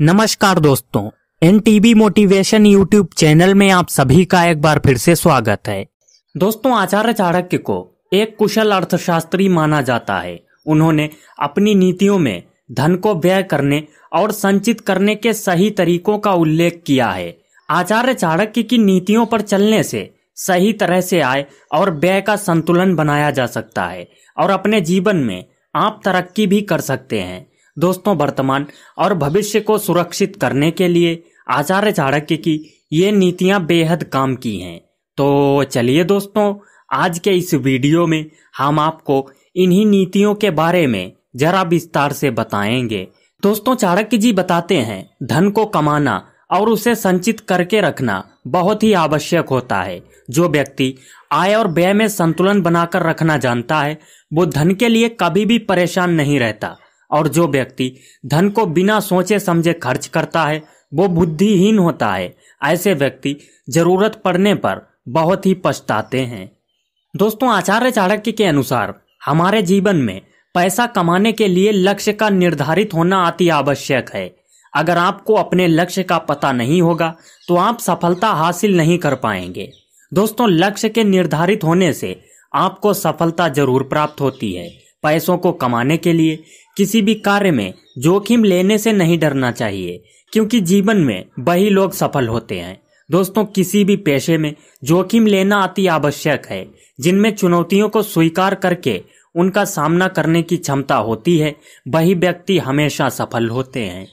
नमस्कार दोस्तों N TB motivation YouTube channel में आप सभी का एक बार फिर से स्वागत है दोस्तों आचार्य चाणक्य को एक कुशल अर्थशास्त्री माना जाता है उन्होंने अपनी नीतियों में धन को व्यय करने और संचित करने के सही तरीकों का उल्लेख किया है आचार्य चाणक्य की नीतियों पर चलने से सही तरह से आय और व्यय का संतुलन बनाया जा सकता है और अपने जीवन में आप तरक्की भी कर सकते हैं दोस्तों वर्तमान और भविष्य को सुरक्षित करने के लिए आचार्य चाणक्य की ये नीतियां बेहद काम की हैं तो चलिए दोस्तों आज के इस वीडियो में हम आपको इन्हीं नीतियों के बारे में जरा विस्तार से बताएंगे दोस्तों चाणक्य जी बताते हैं धन को कमाना और उसे संचित करके रखना बहुत ही आवश्यक होता है जो व्यक्ति आय और व्यय में संतुलन बनाकर रखना जानता है वो धन के लिए कभी भी परेशान नहीं रहता और जो व्यक्ति धन को बिना सोचे समझे खर्च करता है वो बुद्धिहीन होता है ऐसे व्यक्ति जरूरत पड़ने पर बहुत ही पछताते हैं दोस्तों आचार्य चाणक्य के अनुसार हमारे जीवन में पैसा कमाने के लिए लक्ष्य का निर्धारित होना अति आवश्यक है अगर आपको अपने लक्ष्य का पता नहीं होगा तो आप सफलता हासिल नहीं कर पाएंगे दोस्तों लक्ष्य के निर्धारित होने से आपको सफलता जरूर प्राप्त होती है पैसों को कमाने के लिए किसी भी कार्य में जोखिम लेने से नहीं डरना चाहिए क्योंकि जीवन में वही लोग सफल होते हैं दोस्तों किसी भी पेशे में जोखिम लेना अति आवश्यक है जिनमें चुनौतियों को स्वीकार करके उनका सामना करने की क्षमता होती है वही व्यक्ति हमेशा सफल होते हैं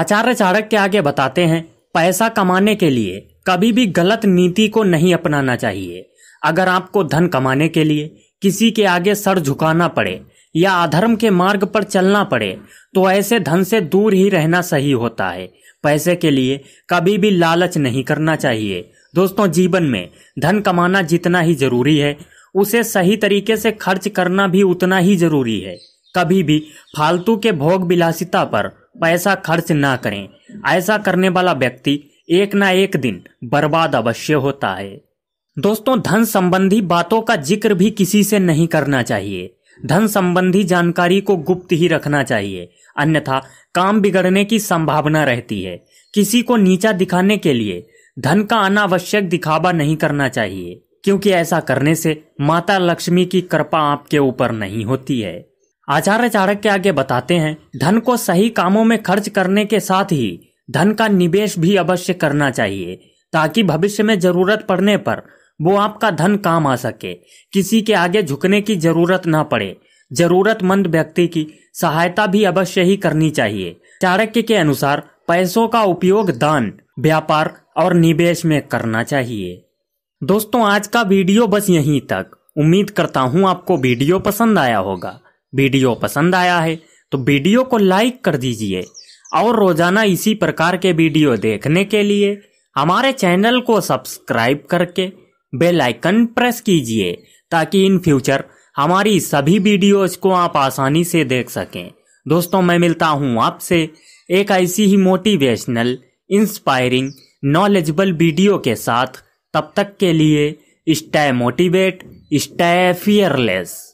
आचार्य चाणक्य के आगे बताते हैं पैसा कमाने के लिए कभी भी गलत नीति को नहीं अपनाना चाहिए अगर आपको धन कमाने के लिए किसी के आगे सर झुकाना पड़े या अधर्म के मार्ग पर चलना पड़े तो ऐसे धन से दूर ही रहना सही होता है पैसे के लिए कभी भी लालच नहीं करना चाहिए दोस्तों जीवन में धन कमाना जितना ही जरूरी है उसे सही तरीके से खर्च करना भी उतना ही जरूरी है कभी भी फालतू के भोग विलासिता पर पैसा खर्च ना करें ऐसा करने वाला व्यक्ति एक ना एक दिन बर्बाद अवश्य होता है दोस्तों धन संबंधी बातों का जिक्र भी किसी से नहीं करना चाहिए धन संबंधी जानकारी को गुप्त ही रखना चाहिए अन्यथा काम बिगड़ने की संभावना रहती है किसी को नीचा दिखाने के लिए धन का अनावश्यक दिखावा नहीं करना चाहिए क्योंकि ऐसा करने से माता लक्ष्मी की कृपा आपके ऊपर नहीं होती है आचार्य चारक के आगे बताते हैं धन को सही कामों में खर्च करने के साथ ही धन का निवेश भी अवश्य करना चाहिए ताकि भविष्य में जरूरत पड़ने पर वो आपका धन काम आ सके किसी के आगे झुकने की जरूरत ना पड़े जरूरतमंद व्यक्ति की सहायता भी अवश्य ही करनी चाहिए चाणक्य के अनुसार पैसों का उपयोग दान व्यापार और निवेश में करना चाहिए दोस्तों आज का वीडियो बस यहीं तक उम्मीद करता हूँ आपको वीडियो पसंद आया होगा वीडियो पसंद आया है तो वीडियो को लाइक कर दीजिए और रोजाना इसी प्रकार के वीडियो देखने के लिए हमारे चैनल को सब्सक्राइब करके बेल आइकन प्रेस कीजिए ताकि इन फ्यूचर हमारी सभी वीडियोस को आप आसानी से देख सकें दोस्तों मैं मिलता हूं आपसे एक ऐसी ही मोटिवेशनल इंस्पायरिंग नॉलेजेबल वीडियो के साथ तब तक के लिए स्टे मोटिवेट स्टे फियरलेस